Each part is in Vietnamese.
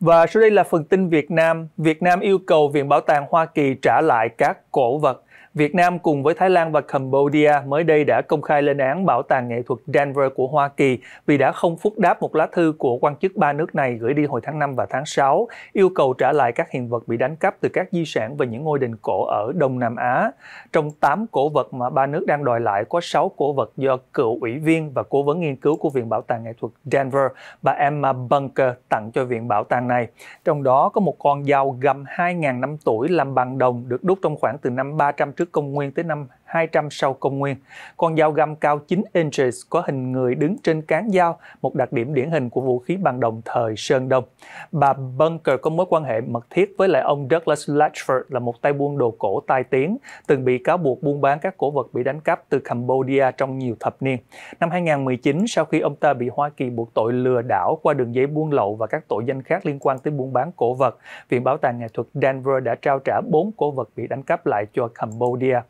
Và sau đây là phần tin Việt Nam. Việt Nam yêu cầu Viện Bảo tàng Hoa Kỳ trả lại các cổ vật. Việt Nam cùng với Thái Lan và Cambodia mới đây đã công khai lên án Bảo tàng nghệ thuật Denver của Hoa Kỳ vì đã không phúc đáp một lá thư của quan chức ba nước này gửi đi hồi tháng 5 và tháng 6, yêu cầu trả lại các hiện vật bị đánh cắp từ các di sản và những ngôi đình cổ ở Đông Nam Á. Trong 8 cổ vật mà ba nước đang đòi lại có 6 cổ vật do cựu ủy viên và cố vấn nghiên cứu của Viện Bảo tàng nghệ thuật Denver, bà Emma Bunker tặng cho Viện Bảo tàng này. Trong đó có một con dao găm 2.000 năm tuổi làm bằng đồng được đúc trong khoảng từ năm 300 trước trước công nguyên tới năm 200 sau công nguyên. Con dao găm cao 9 inches có hình người đứng trên cán dao, một đặc điểm điển hình của vũ khí bằng đồng thời Sơn Đông. Bà Bunker có mối quan hệ mật thiết với lại ông Douglas Latchford là một tay buôn đồ cổ tai tiếng, từng bị cáo buộc buôn bán các cổ vật bị đánh cắp từ Cambodia trong nhiều thập niên. Năm 2019, sau khi ông ta bị Hoa Kỳ buộc tội lừa đảo qua đường dây buôn lậu và các tội danh khác liên quan tới buôn bán cổ vật, Viện Bảo tàng Nghệ thuật Denver đã trao trả 4 cổ vật bị đánh cắp lại cho Cambodia.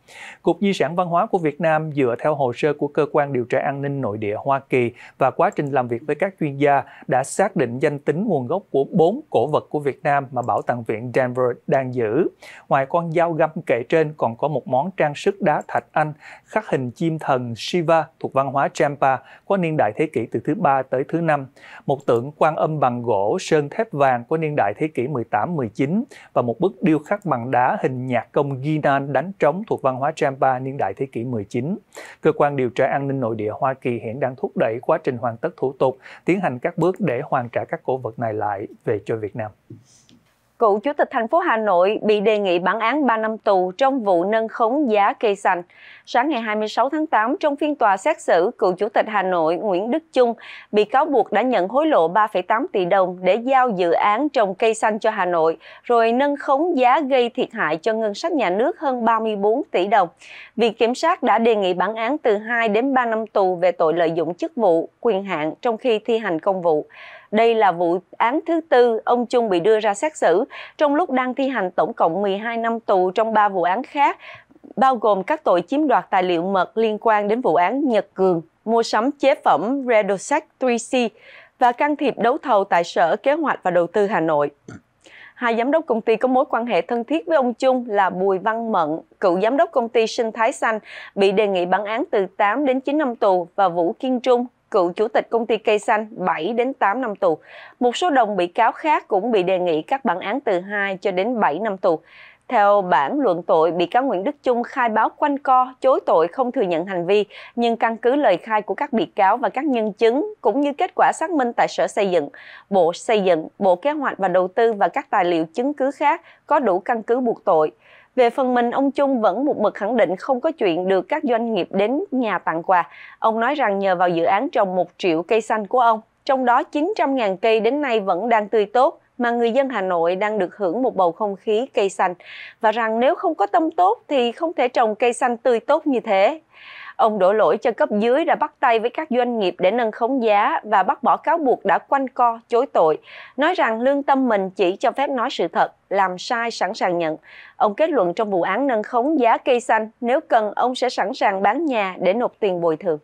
Cục Di Di sản văn hóa của Việt Nam dựa theo hồ sơ của Cơ quan Điều tra An ninh Nội địa Hoa Kỳ và quá trình làm việc với các chuyên gia đã xác định danh tính nguồn gốc của bốn cổ vật của Việt Nam mà Bảo tàng viện Denver đang giữ. Ngoài con dao găm kể trên còn có một món trang sức đá thạch anh khắc hình chim thần Shiva thuộc văn hóa Champa có niên đại thế kỷ từ thứ 3 tới thứ 5, một tượng quan âm bằng gỗ sơn thép vàng có niên đại thế kỷ 18-19 và một bức điêu khắc bằng đá hình nhạc công Ginan đánh trống thuộc văn hóa Champa niên đại thế kỷ 19. Cơ quan điều tra an ninh nội địa Hoa Kỳ hiện đang thúc đẩy quá trình hoàn tất thủ tục, tiến hành các bước để hoàn trả các cổ vật này lại về cho Việt Nam cựu chủ tịch thành phố Hà Nội bị đề nghị bản án 3 năm tù trong vụ nâng khống giá cây xanh. Sáng ngày 26 tháng 8, trong phiên tòa xét xử, cựu chủ tịch Hà Nội Nguyễn Đức Chung bị cáo buộc đã nhận hối lộ 3,8 tỷ đồng để giao dự án trồng cây xanh cho Hà Nội, rồi nâng khống giá gây thiệt hại cho ngân sách nhà nước hơn 34 tỷ đồng. Viện Kiểm sát đã đề nghị bản án từ 2 đến 3 năm tù về tội lợi dụng chức vụ, quyền hạn trong khi thi hành công vụ. Đây là vụ án thứ tư ông Trung bị đưa ra xét xử trong lúc đang thi hành tổng cộng 12 năm tù trong 3 vụ án khác bao gồm các tội chiếm đoạt tài liệu mật liên quan đến vụ án Nhật Cường, mua sắm chế phẩm Redosex 3C và can thiệp đấu thầu tại Sở Kế hoạch và Đầu tư Hà Nội. Hai giám đốc công ty có mối quan hệ thân thiết với ông Trung là Bùi Văn Mận, cựu giám đốc công ty Sinh Thái Xanh, bị đề nghị bản án từ 8 đến 9 năm tù và Vũ Kiên Trung, cựu chủ tịch công ty cây xanh 7 đến 8 năm tù. Một số đồng bị cáo khác cũng bị đề nghị các bản án từ 2 cho đến 7 năm tù. Theo bản luận tội, bị cáo Nguyễn Đức Trung khai báo quanh co, chối tội không thừa nhận hành vi, nhưng căn cứ lời khai của các bị cáo và các nhân chứng cũng như kết quả xác minh tại Sở Xây dựng, Bộ Xây dựng, Bộ Kế hoạch và Đầu tư và các tài liệu chứng cứ khác có đủ căn cứ buộc tội. Về phần mình, ông Chung vẫn một mực khẳng định không có chuyện được các doanh nghiệp đến nhà tặng quà. Ông nói rằng nhờ vào dự án trồng 1 triệu cây xanh của ông, trong đó 900.000 cây đến nay vẫn đang tươi tốt, mà người dân Hà Nội đang được hưởng một bầu không khí cây xanh và rằng nếu không có tâm tốt thì không thể trồng cây xanh tươi tốt như thế. Ông đổ lỗi cho cấp dưới đã bắt tay với các doanh nghiệp để nâng khống giá và bác bỏ cáo buộc đã quanh co, chối tội, nói rằng lương tâm mình chỉ cho phép nói sự thật, làm sai sẵn sàng nhận. Ông kết luận trong vụ án nâng khống giá cây xanh, nếu cần ông sẽ sẵn sàng bán nhà để nộp tiền bồi thường.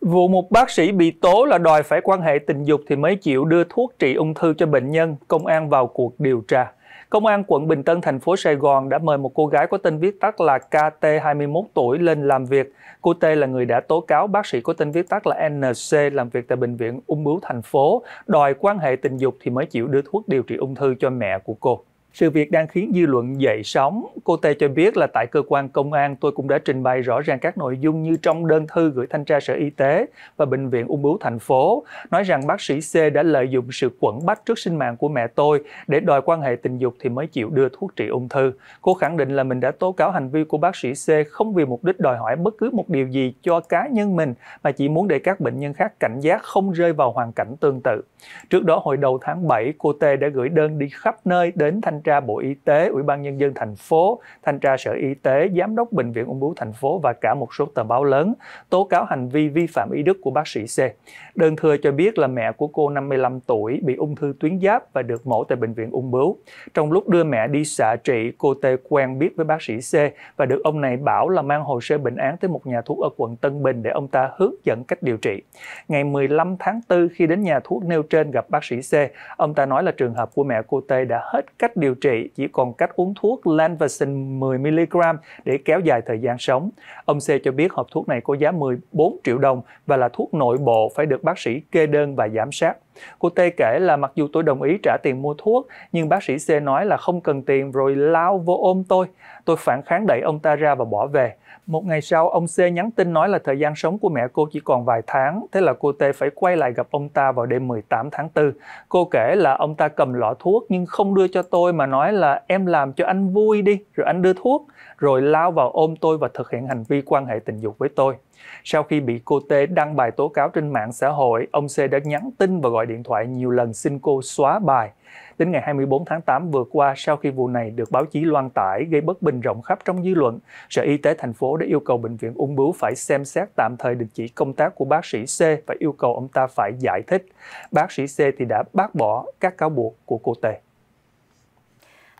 Vụ một bác sĩ bị tố là đòi phải quan hệ tình dục thì mới chịu đưa thuốc trị ung thư cho bệnh nhân, công an vào cuộc điều tra. Công an quận Bình Tân, thành phố Sài Gòn đã mời một cô gái có tên viết tắt là KT 21 tuổi lên làm việc. Cô T là người đã tố cáo bác sĩ có tên viết tắt là NC làm việc tại bệnh viện ung bướu thành phố, đòi quan hệ tình dục thì mới chịu đưa thuốc điều trị ung thư cho mẹ của cô. Sự việc đang khiến dư luận dậy sóng. Cô Tê cho biết là tại cơ quan công an tôi cũng đã trình bày rõ ràng các nội dung như trong đơn thư gửi thanh tra Sở Y tế và Bệnh viện Ung bướu thành phố, nói rằng bác sĩ C đã lợi dụng sự quẩn bách trước sinh mạng của mẹ tôi để đòi quan hệ tình dục thì mới chịu đưa thuốc trị ung thư. Cô khẳng định là mình đã tố cáo hành vi của bác sĩ C không vì mục đích đòi hỏi bất cứ một điều gì cho cá nhân mình mà chỉ muốn để các bệnh nhân khác cảnh giác không rơi vào hoàn cảnh tương tự. Trước đó hồi đầu tháng 7, cô Tê đã gửi đơn đi khắp nơi đến thanh thanh tra Bộ Y tế, Ủy ban Nhân dân thành phố, thanh tra Sở Y tế, Giám đốc Bệnh viện Ung bướu thành phố và cả một số tờ báo lớn tố cáo hành vi vi phạm ý đức của bác sĩ C. Đơn thừa cho biết là mẹ của cô 55 tuổi bị ung thư tuyến giáp và được mổ tại Bệnh viện Ung bướu. Trong lúc đưa mẹ đi xạ trị, cô T quen biết với bác sĩ C và được ông này bảo là mang hồ sơ bệnh án tới một nhà thuốc ở quận Tân Bình để ông ta hướng dẫn cách điều trị. Ngày 15 tháng 4 khi đến nhà thuốc nêu trên gặp bác sĩ C, ông ta nói là trường hợp của mẹ cô T đã hết cách điều điều trị chỉ còn cách uống thuốc Lanvacin 10mg để kéo dài thời gian sống. Ông C cho biết hộp thuốc này có giá 14 triệu đồng và là thuốc nội bộ phải được bác sĩ kê đơn và giám sát Cô T kể là mặc dù tôi đồng ý trả tiền mua thuốc, nhưng bác sĩ C nói là không cần tiền rồi lao vô ôm tôi. Tôi phản kháng đẩy ông ta ra và bỏ về. Một ngày sau, ông C nhắn tin nói là thời gian sống của mẹ cô chỉ còn vài tháng, thế là cô T phải quay lại gặp ông ta vào đêm 18 tháng 4. Cô kể là ông ta cầm lọ thuốc nhưng không đưa cho tôi mà nói là em làm cho anh vui đi, rồi anh đưa thuốc, rồi lao vào ôm tôi và thực hiện hành vi quan hệ tình dục với tôi. Sau khi bị cô T đăng bài tố cáo trên mạng xã hội, ông C đã nhắn tin và gọi điện thoại nhiều lần xin cô xóa bài. Đến ngày 24 tháng 8 vừa qua, sau khi vụ này được báo chí loan tải gây bất bình rộng khắp trong dư luận, Sở Y tế thành phố đã yêu cầu bệnh viện ung bướu phải xem xét tạm thời đình chỉ công tác của bác sĩ C và yêu cầu ông ta phải giải thích. Bác sĩ C thì đã bác bỏ các cáo buộc của cô T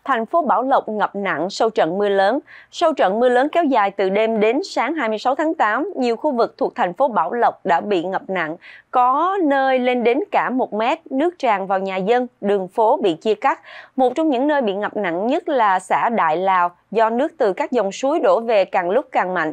thành phố Bảo Lộc ngập nặng sau trận mưa lớn. Sau trận mưa lớn kéo dài từ đêm đến sáng 26 tháng 8, nhiều khu vực thuộc thành phố Bảo Lộc đã bị ngập nặng, có nơi lên đến cả 1 mét, nước tràn vào nhà dân, đường phố bị chia cắt. Một trong những nơi bị ngập nặng nhất là xã Đại Lào, do nước từ các dòng suối đổ về càng lúc càng mạnh.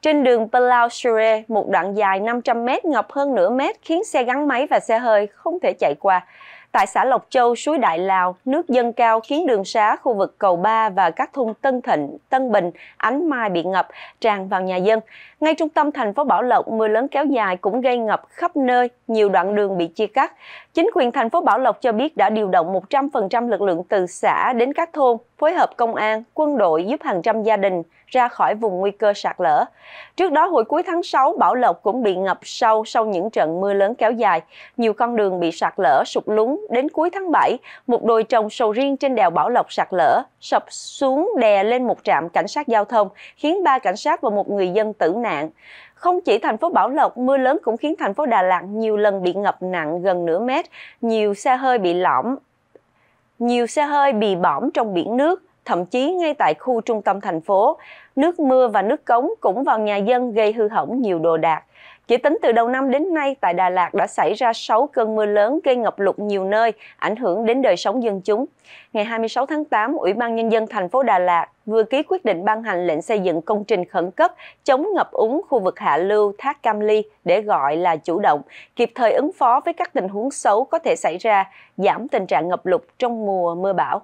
Trên đường Palau Sure, một đoạn dài 500 mét ngập hơn nửa mét khiến xe gắn máy và xe hơi không thể chạy qua tại xã Lộc Châu, suối Đại Lào, nước dâng cao khiến đường xá khu vực cầu Ba và các thôn Tân Thịnh, Tân Bình, Ánh Mai bị ngập, tràn vào nhà dân. Ngay trung tâm thành phố Bảo Lộc, mưa lớn kéo dài cũng gây ngập khắp nơi, nhiều đoạn đường bị chia cắt. Chính quyền thành phố Bảo Lộc cho biết đã điều động 100% lực lượng từ xã đến các thôn phối hợp công an, quân đội giúp hàng trăm gia đình ra khỏi vùng nguy cơ sạt lở. Trước đó, hồi cuối tháng 6, Bảo Lộc cũng bị ngập sâu sau những trận mưa lớn kéo dài. Nhiều con đường bị sạt lở, sụt lún. Đến cuối tháng 7, một đồi trồng sầu riêng trên đèo Bảo Lộc sạt lở, sập xuống đè lên một trạm cảnh sát giao thông, khiến ba cảnh sát và một người dân tử nạn. Không chỉ thành phố Bảo Lộc, mưa lớn cũng khiến thành phố Đà Lạt nhiều lần bị ngập nặng gần nửa mét, nhiều xe hơi bị lõm, nhiều xe hơi bị bỏng trong biển nước, thậm chí ngay tại khu trung tâm thành phố. Nước mưa và nước cống cũng vào nhà dân gây hư hỏng nhiều đồ đạc. Chỉ tính từ đầu năm đến nay, tại Đà Lạt đã xảy ra 6 cơn mưa lớn gây ngập lụt nhiều nơi, ảnh hưởng đến đời sống dân chúng. Ngày 26 tháng 8, Ủy ban Nhân dân thành phố Đà Lạt vừa ký quyết định ban hành lệnh xây dựng công trình khẩn cấp chống ngập úng khu vực hạ lưu thác Cam Ly để gọi là chủ động, kịp thời ứng phó với các tình huống xấu có thể xảy ra, giảm tình trạng ngập lụt trong mùa mưa bão.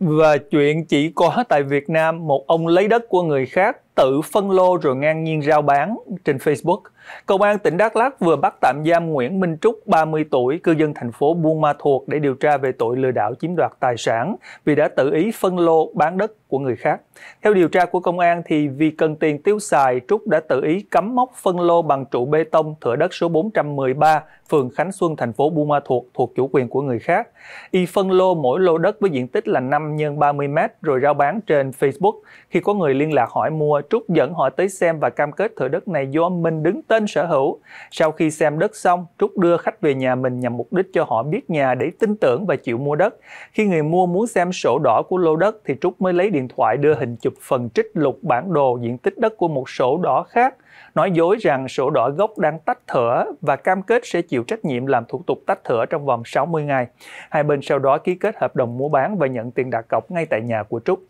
Và chuyện chỉ có tại Việt Nam, một ông lấy đất của người khác tự phân lô rồi ngang nhiên rao bán trên Facebook. Công an tỉnh Đắk Lắk vừa bắt tạm giam Nguyễn Minh Trúc, 30 tuổi, cư dân thành phố Buôn Ma Thuột để điều tra về tội lừa đảo chiếm đoạt tài sản vì đã tự ý phân lô bán đất của người khác. Theo điều tra của công an thì vì cần tiền tiêu xài, Trúc đã tự ý cắm móc phân lô bằng trụ bê tông thửa đất số 413, phường Khánh Xuân, thành phố Buôn Ma Thuột thuộc chủ quyền của người khác. Y phân lô mỗi lô đất với diện tích là 5 x 30 m rồi rao bán trên Facebook. Khi có người liên lạc hỏi mua, Trúc dẫn họ tới xem và cam kết thửa đất này do mình đứng tên sở hữu. Sau khi xem đất xong, Trúc đưa khách về nhà mình nhằm mục đích cho họ biết nhà để tin tưởng và chịu mua đất. Khi người mua muốn xem sổ đỏ của lô đất thì Trúc mới lấy điện thoại đưa hình chụp phần trích lục bản đồ diện tích đất của một sổ đỏ khác nói dối rằng sổ đỏ gốc đang tách thửa và cam kết sẽ chịu trách nhiệm làm thủ tục tách thửa trong vòng 60 ngày. Hai bên sau đó ký kết hợp đồng mua bán và nhận tiền đặt cọc ngay tại nhà của Trúc.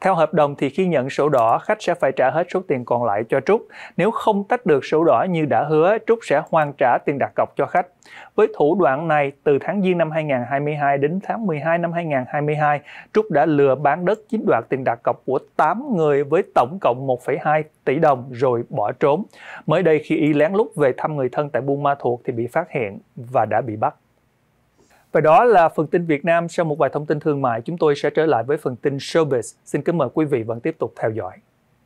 Theo hợp đồng thì khi nhận sổ đỏ, khách sẽ phải trả hết số tiền còn lại cho Trúc. Nếu không tách được sổ đỏ như đã hứa, Trúc sẽ hoàn trả tiền đặt cọc cho khách. Với thủ đoạn này, từ tháng Giêng năm 2022 đến tháng 12 năm 2022, Trúc đã lừa bán đất chiếm đoạt tiền đặt cọc của 8 người với tổng cộng 1,2 tỷ đồng rồi bỏ trốn trốn. Mới đây khi y lén lút về thăm người thân tại Buôn Ma Thuột thì bị phát hiện và đã bị bắt. Và đó là phần tin Việt Nam. Sau một vài thông tin thương mại, chúng tôi sẽ trở lại với phần tin showbiz. Xin kính mời quý vị vẫn tiếp tục theo dõi.